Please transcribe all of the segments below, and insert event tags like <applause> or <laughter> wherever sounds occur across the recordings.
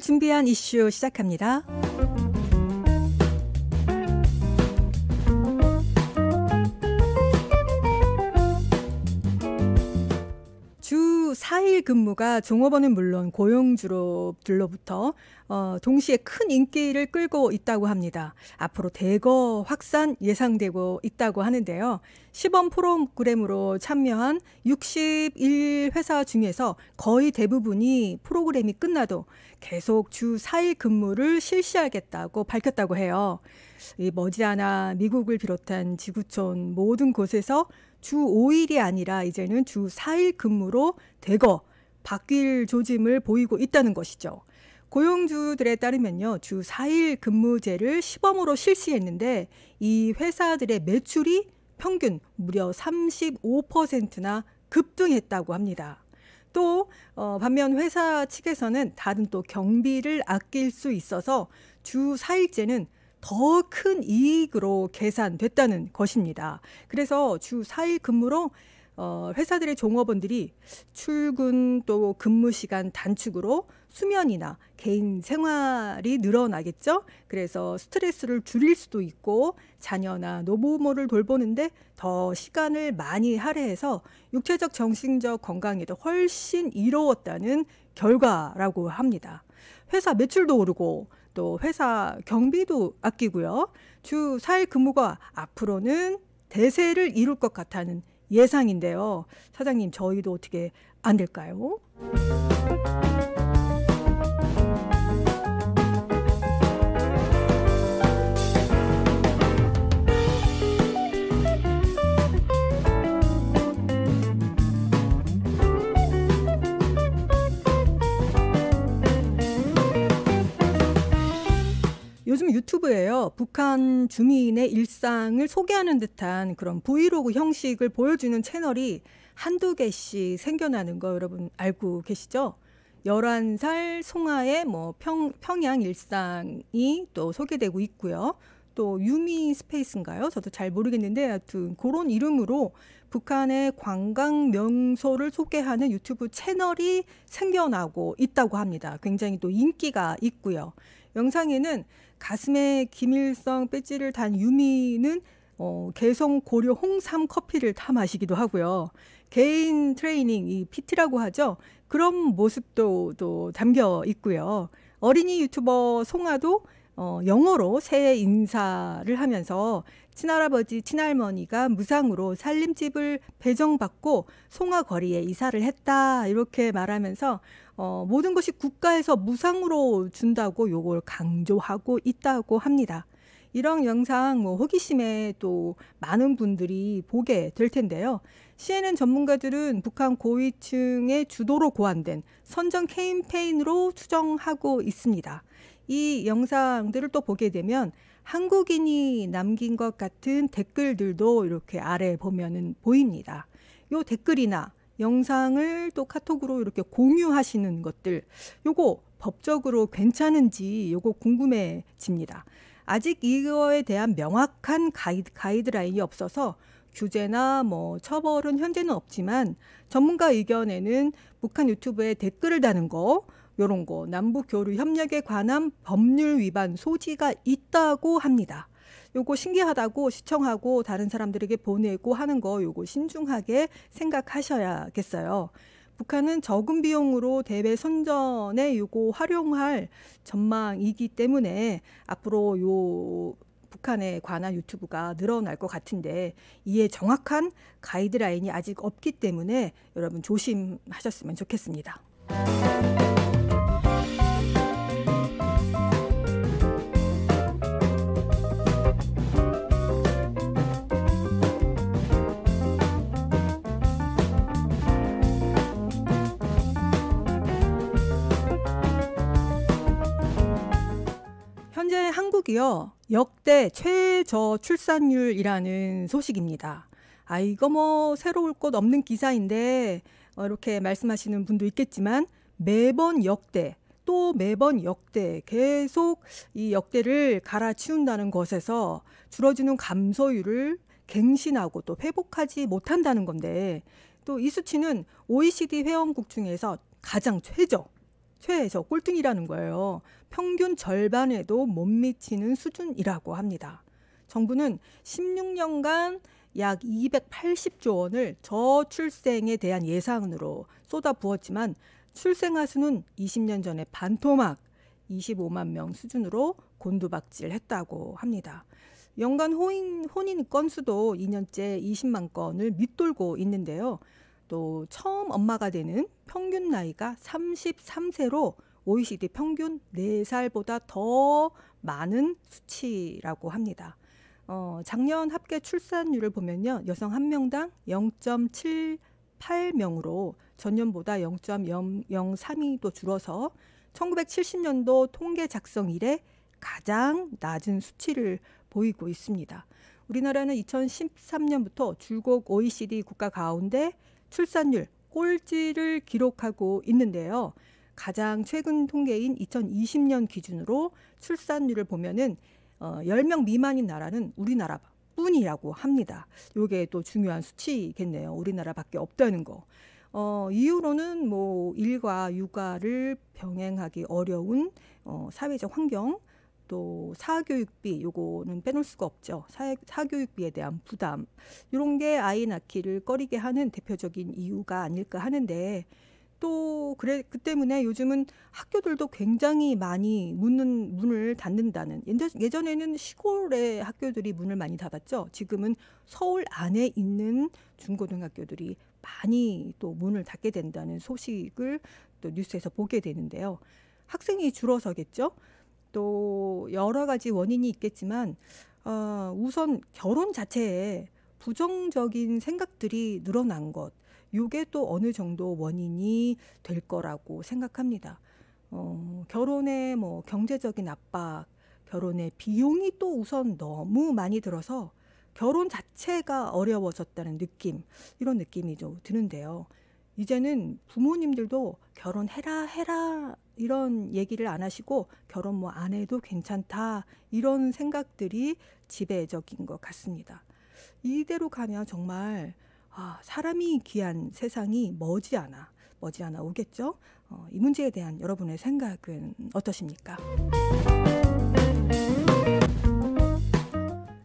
준비한 이슈 시작합니다. 사일 근무가 종업원은 물론 고용주로들로부터 어, 동시에 큰 인기를 끌고 있다고 합니다. 앞으로 대거 확산 예상되고 있다고 하는데요. 시범 프로그램으로 참여한 61회사 중에서 거의 대부분이 프로그램이 끝나도 계속 주 4일 근무를 실시하겠다고 밝혔다고 해요. 이 머지않아 미국을 비롯한 지구촌 모든 곳에서 주 5일이 아니라 이제는 주 4일 근무로 대거 바뀔 조짐을 보이고 있다는 것이죠. 고용주들에 따르면요, 주 4일 근무제를 시범으로 실시했는데 이 회사들의 매출이 평균 무려 35%나 급등했다고 합니다. 또 어, 반면 회사 측에서는 다른 또 경비를 아낄 수 있어서 주 4일째는 더큰 이익으로 계산됐다는 것입니다. 그래서 주 4일 근무로 어, 회사들의 종업원들이 출근 또 근무 시간 단축으로 수면이나 개인 생활이 늘어나겠죠. 그래서 스트레스를 줄일 수도 있고 자녀나 노부모를 돌보는데 더 시간을 많이 할애해서 육체적 정신적 건강에도 훨씬 이로웠다는 결과라고 합니다. 회사 매출도 오르고 또 회사 경비도 아끼고요. 주 4일 근무가 앞으로는 대세를 이룰 것 같다는 예상인데요. 사장님, 저희도 어떻게 안 될까요? 유튜브예요. 북한 주민의 일상을 소개하는 듯한 그런 브이로그 형식을 보여주는 채널이 한두 개씩 생겨나는 거 여러분 알고 계시죠? 열한 살 송아의 뭐 평, 평양 일상이 또 소개되고 있고요. 또 유미 스페이스인가요? 저도 잘 모르겠는데 하여튼 그런 이름으로 북한의 관광 명소를 소개하는 유튜브 채널이 생겨나고 있다고 합니다. 굉장히 또 인기가 있고요. 영상에는 가슴에 김일성 배지를 단 유미는 어, 개성 고려 홍삼 커피를 타 마시기도 하고요. 개인 트레이닝, 이 PT라고 하죠. 그런 모습도 또 담겨 있고요. 어린이 유튜버 송아도 어, 영어로 새해 인사를 하면서 친할아버지, 친할머니가 무상으로 살림집을 배정받고 송아 거리에 이사를 했다. 이렇게 말하면서 어, 모든 것이 국가에서 무상으로 준다고 요걸 강조하고 있다고 합니다. 이런 영상 뭐 호기심에 또 많은 분들이 보게 될 텐데요. CNN 전문가들은 북한 고위층의 주도로 고안된 선전 캠페인으로 추정하고 있습니다. 이 영상들을 또 보게 되면 한국인이 남긴 것 같은 댓글들도 이렇게 아래 보면은 보입니다. 요 댓글이나 영상을 또 카톡으로 이렇게 공유하시는 것들 요거 법적으로 괜찮은지 요거 궁금해집니다. 아직 이거에 대한 명확한 가이드, 가이드라인이 없어서 규제나 뭐 처벌은 현재는 없지만 전문가 의견에는 북한 유튜브에 댓글을 다는 거 요런 거 남북 교류 협력에 관한 법률 위반 소지가 있다고 합니다. 요거 신기하다고 시청하고 다른 사람들에게 보내고 하는 거 요거 신중하게 생각하셔야겠어요. 북한은 적은 비용으로 대외 선전에 요거 활용할 전망이기 때문에 앞으로 요 북한에 관한 유튜브가 늘어날 것 같은데 이에 정확한 가이드라인이 아직 없기 때문에 여러분 조심하셨으면 좋겠습니다. 소식이요. 역대 최저 출산율이라는 소식입니다. 아, 이거 뭐 새로울 것 없는 기사인데 어, 이렇게 말씀하시는 분도 있겠지만 매번 역대 또 매번 역대 계속 이 역대를 갈아치운다는 것에서 줄어드는 감소율을 갱신하고 또 회복하지 못한다는 건데 또 이 수치는 OECD 회원국 중에서 가장 최저 최저 꼴등이라는 거예요. 평균 절반에도 못 미치는 수준이라고 합니다. 정부는 16년간 약 280조 원을 저출생에 대한 예산으로 쏟아부었지만 출생아 수는 20년 전에 반토막 25만 명 수준으로 곤두박질했다고 합니다. 연간 혼인, 혼인 건수도 2년째 20만 건을 밑돌고 있는데요. 또 처음 엄마가 되는 평균 나이가 33세로 OECD 평균 4살보다 더 많은 수치라고 합니다. 어, 작년 합계 출산율을 보면요. 여성 한명당 0.78명으로 전년보다 0 0 3이또 줄어서 1970년도 통계 작성 이래 가장 낮은 수치를 보이고 있습니다. 우리나라는 2013년부터 줄곧 OECD 국가 가운데 출산율 꼴찌를 기록하고 있는데요. 가장 최근 통계인 2020년 기준으로 출산율을 보면은 어, 10명 미만인 나라는 우리나라 뿐이라고 합니다. 요게 또 중요한 수치겠네요. 우리나라밖에 없다는 거. 어, 이후로는 뭐 일과 육아를 병행하기 어려운 어, 사회적 환경 또 사교육비 요거는 빼놓을 수가 없죠. 사, 사교육비에 대한 부담 이런 게 아이 낳기를 꺼리게 하는 대표적인 이유가 아닐까 하는데 또 그래 그 때문에 요즘은 학교들도 굉장히 많이 문은 문을 닫는다는 예전에는 시골의 학교들이 문을 많이 닫았죠. 지금은 서울 안에 있는 중고등학교들이 많이 또 문을 닫게 된다는 소식을 또 뉴스에서 보게 되는데요. 학생이 줄어서겠죠. 또 여러 가지 원인이 있겠지만 어, 우선 결혼 자체에 부정적인 생각들이 늘어난 것, 요게 또 어느 정도 원인이 될 거라고 생각합니다. 어, 결혼의 뭐 경제적인 압박, 결혼의 비용이 또 우선 너무 많이 들어서 결혼 자체가 어려워졌다는 느낌, 이런 느낌이 좀 드는데요. 이제는 부모님들도 결혼해라 해라 이런 얘기를 안 하시고 결혼 뭐 안 해도 괜찮다 이런 생각들이 지배적인 것 같습니다. 이대로 가면 정말 아, 사람이 귀한 세상이 머지않아 머지않아 오겠죠. 어, 이 문제에 대한 여러분의 생각은 어떠십니까?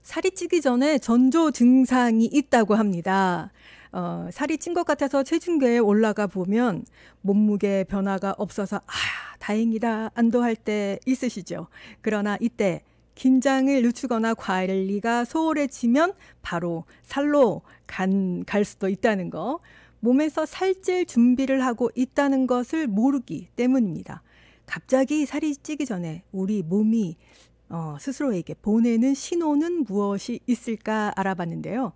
살이 찌기 전에 전조 증상이 있다고 합니다. 어, 살이 찐 것 같아서 체중계에 올라가 보면 몸무게 변화가 없어서 아 다행이다 안도할 때 있으시죠. 그러나 이때 긴장을 늦추거나 관리가 소홀해지면 바로 살로 간, 갈 수도 있다는 거, 몸에서 살찔 준비를 하고 있다는 것을 모르기 때문입니다. 갑자기 살이 찌기 전에 우리 몸이 어, 스스로에게 보내는 신호는 무엇이 있을까 알아봤는데요.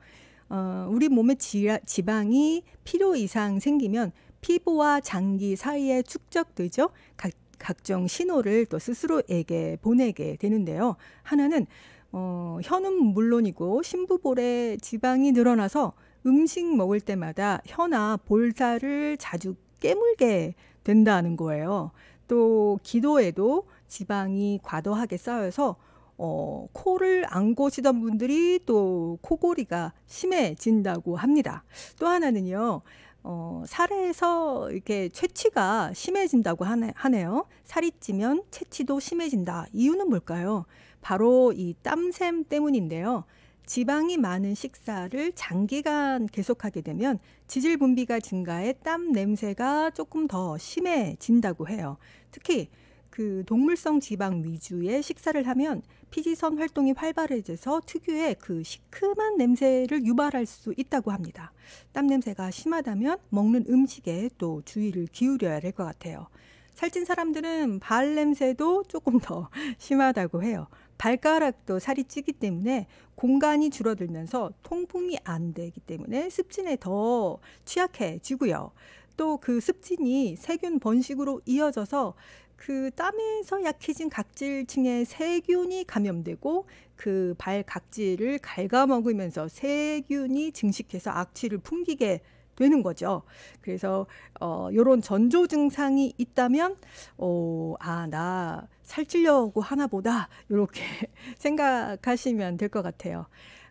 어, 우리 몸의 지방이 필요 이상 생기면 피부와 장기 사이에 축적되죠. 각, 각종 신호를 또 스스로에게 보내게 되는데요. 하나는 어, 현는 물론이고 심부볼에 지방이 늘어나서 음식 먹을 때마다 혀나 볼살을 자주 깨물게 된다는 거예요. 또 기도에도 지방이 과도하게 쌓여서 어, 코를 안 고시던 분들이 또 코골이가 심해진다고 합니다. 또 하나는요. 어, 살에서 이렇게 채취가 심해진다고 하네, 하네요. 살이 찌면 채취도 심해진다. 이유는 뭘까요? 바로 이 땀샘 때문인데요. 지방이 많은 식사를 장기간 계속하게 되면 지질 분비가 증가해 땀 냄새가 조금 더 심해진다고 해요. 특히 그 동물성 지방 위주의 식사를 하면 피지선 활동이 활발해져서 특유의 그 시큼한 냄새를 유발할 수 있다고 합니다. 땀 냄새가 심하다면 먹는 음식에 또 주의를 기울여야 될 것 같아요. 살찐 사람들은 발 냄새도 조금 더 <laughs> 심하다고 해요. 발가락도 살이 찌기 때문에 공간이 줄어들면서 통풍이 안 되기 때문에 습진에 더 취약해지고요. 또 그 습진이 세균 번식으로 이어져서 그 땀에서 약해진 각질층의 세균이 감염되고 그 발 각질을 갉아먹으면서 세균이 증식해서 악취를 풍기게 되는 거죠. 그래서 어 요런 전조 증상이 있다면 어아 나 살찌려고 하나 보다 요렇게 <laughs> 생각하시면 될 것 같아요.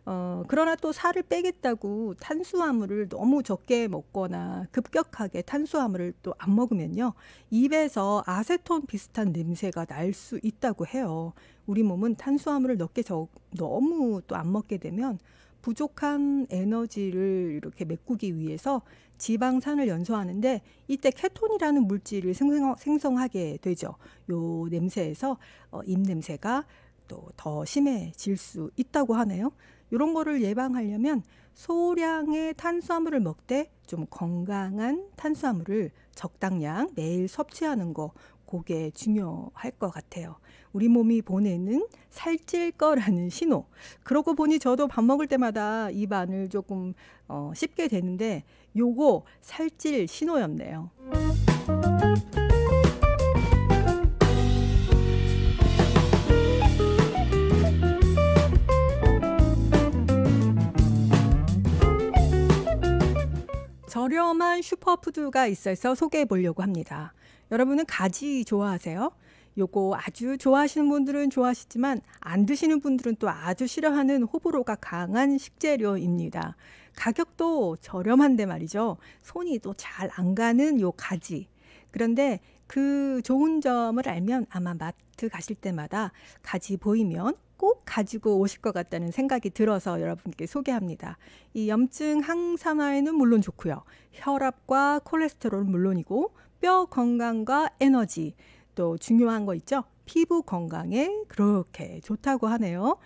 어, 그러나 또 살을 빼겠다고 탄수화물을 너무 적게 먹거나 급격하게 탄수화물을 또 안 먹으면요. 입에서 아세톤 비슷한 냄새가 날 수 있다고 해요. 우리 몸은 탄수화물을 넣게 저, 너무 또 안 먹게 되면 부족한 에너지를 이렇게 메꾸기 위해서 지방산을 연소하는데 이때 케톤이라는 물질을 생성, 생성, 하게 되죠. 요 냄새에서 어, 입 냄새가 또 더 심해질 수 있다고 하네요. 이런 거를 예방하려면 소량의 탄수화물을 먹되 좀 건강한 탄수화물을 적당량 매일 섭취하는 거 그게 중요할 것 같아요. 우리 몸이 보내는 살찔 거라는 신호. 그러고 보니 저도 밥 먹을 때마다 입 안을 조금 어, 씹게 되는데 요거 살찔 신호였네요. 저렴한 슈퍼푸드가 있어서 소개해 보려고 합니다. 여러분은 가지 좋아하세요? 요거 아주 좋아하시는 분들은 좋아하시지만 안 드시는 분들은 또 아주 싫어하는 호불호가 강한 식재료입니다. 가격도 저렴한데 말이죠. 손이 또 잘 안 가는 요 가지. 그런데 그 좋은 점을 알면 아마 마트 가실 때마다 가지 보이면 꼭 가지고 오실 것 같다는 생각이 들어서 여러분께 소개합니다. 이 염증 항산화에는 물론 좋고요. 혈압과 콜레스테롤은 물론이고 뼈 건강과 에너지 또 중요한 거 있죠. 피부 건강에 그렇게 좋다고 하네요.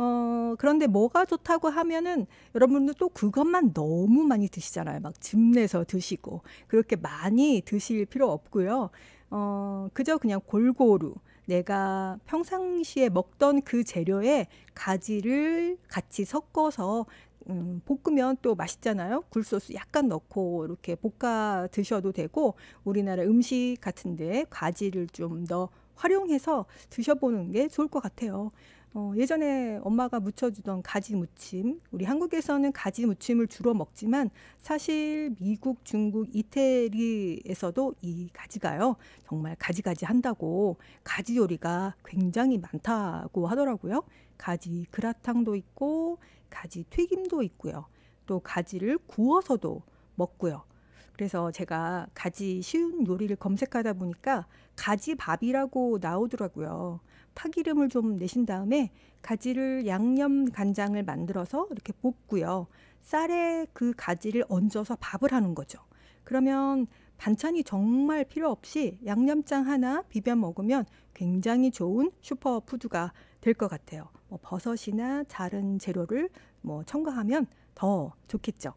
어, 그런데 뭐가 좋다고 하면은 여러분들 또 그것만 너무 많이 드시잖아요. 막 즙내서 드시고 그렇게 많이 드실 필요 없고요. 어, 그저 그냥 골고루 내가 평상시에 먹던 그 재료에 가지를 같이 섞어서 음, 볶으면 또 맛있잖아요. 굴소스 약간 넣고 이렇게 볶아 드셔도 되고 우리나라 음식 같은데 가지를 좀 더 활용해서 드셔보는 게 좋을 것 같아요. 어, 예전에 엄마가 무쳐주던 가지 무침, 우리 한국에서는 가지 무침을 주로 먹지만 사실 미국, 중국, 이태리에서도 이 가지가요 정말 가지가지 한다고 가지 요리가 굉장히 많다고 하더라고요. 가지 그라탕도 있고 가지 튀김도 있고요. 또 가지를 구워서도 먹고요. 그래서 제가 가지 쉬운 요리를 검색하다 보니까 가지밥이라고 나오더라고요. 파기름을 좀 내신 다음에 가지를 양념 간장을 만들어서 이렇게 볶고요. 쌀에 그 가지를 얹어서 밥을 하는 거죠. 그러면 반찬이 정말 필요 없이 양념장 하나 비벼 먹으면 굉장히 좋은 슈퍼푸드가 될 것 같아요. 뭐 버섯이나 자른 재료를 뭐 첨가하면 더 좋겠죠.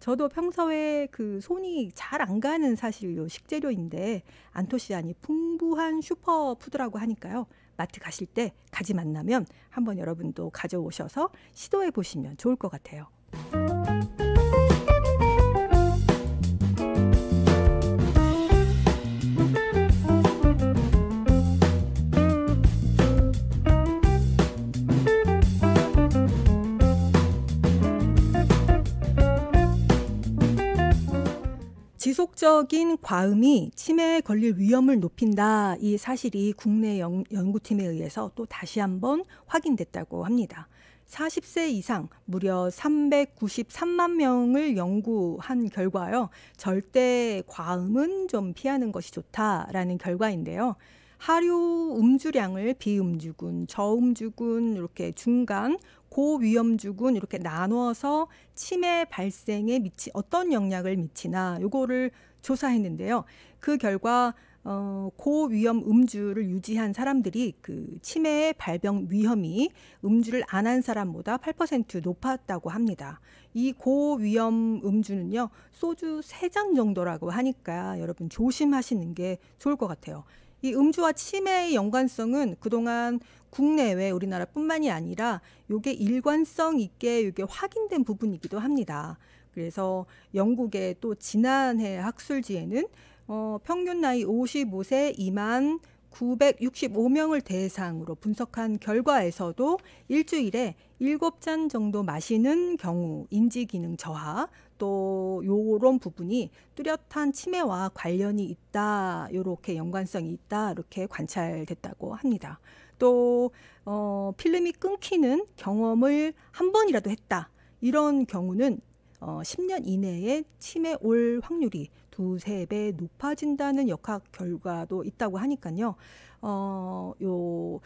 저도 평소에 그 손이 잘 안 가는 사실 요 식재료인데 안토시안이 풍부한 슈퍼푸드라고 하니까요. 마트 가실 때 가지 만나면 한번 여러분도 가져오셔서 시도해 보시면 좋을 것 같아요. 반복적인 과음이 치매에 걸릴 위험을 높인다. 이 사실이 국내 연, 구팀에 의해서 또 다시 한번 확인됐다고 합니다. 40세 이상 무려 393만 명을 연구한 결과요. 절대 과음은 좀 피하는 것이 좋다라는 결과인데요. 하류 음주량을 비음주군, 저음주군 이렇게 중간 고위험주군 이렇게 나눠서 치매 발생에 미치 어떤 영향을 미치나 요거를 조사했는데요. 그 결과 어, 고위험 음주를 유지한 사람들이 그 치매의 발병 위험이 음주를 안 한 사람보다 8% 높았다고 합니다. 이 고위험 음주는요, 소주 세 잔 정도라고 하니까 여러분 조심하시는 게 좋을 것 같아요. 이 음주와 치매의 연관성은 그동안 국내외 우리나라뿐만이 아니라 요게 일관성 있게 요게 확인된 부분이기도 합니다. 그래서 영국의 또 지난해 학술지에는 어, 평균 나이 55세 2만 965명을 대상으로 분석한 결과에서도 일주일에 7잔 정도 마시는 경우 인지 기능 저하 또 요런 부분이 뚜렷한 치매와 관련이 있다. 요렇게 연관성이 있다. 이렇게 관찰됐다고 합니다. 또 어, 필름이 끊기는 경험을 한 번이라도 했다. 이런 경우는 어, 10년 이내에 치매 올 확률이 두 세 배 높아진다는 역학 결과도 있다고 하니까요. 어, 요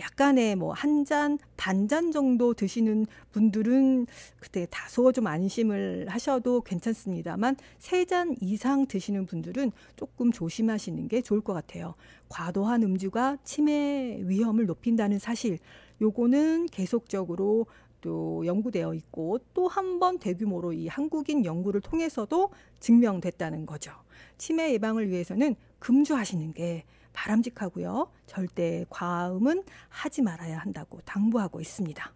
약간의 뭐 한 잔, 반 잔 정도 드시는 분들은 그때 다소 좀 안심을 하셔도 괜찮습니다만 세 잔 이상 드시는 분들은 조금 조심하시는 게 좋을 것 같아요. 과도한 음주가 치매 위험을 높인다는 사실 요거는 계속적으로 또 연구되어 있고 또 한 번 대규모로 이 한국인 연구를 통해서도 증명됐다는 거죠. 치매 예방을 위해서는 금주하시는 게 바람직하고요. 절대 과음은 하지 말아야 한다고 당부하고 있습니다.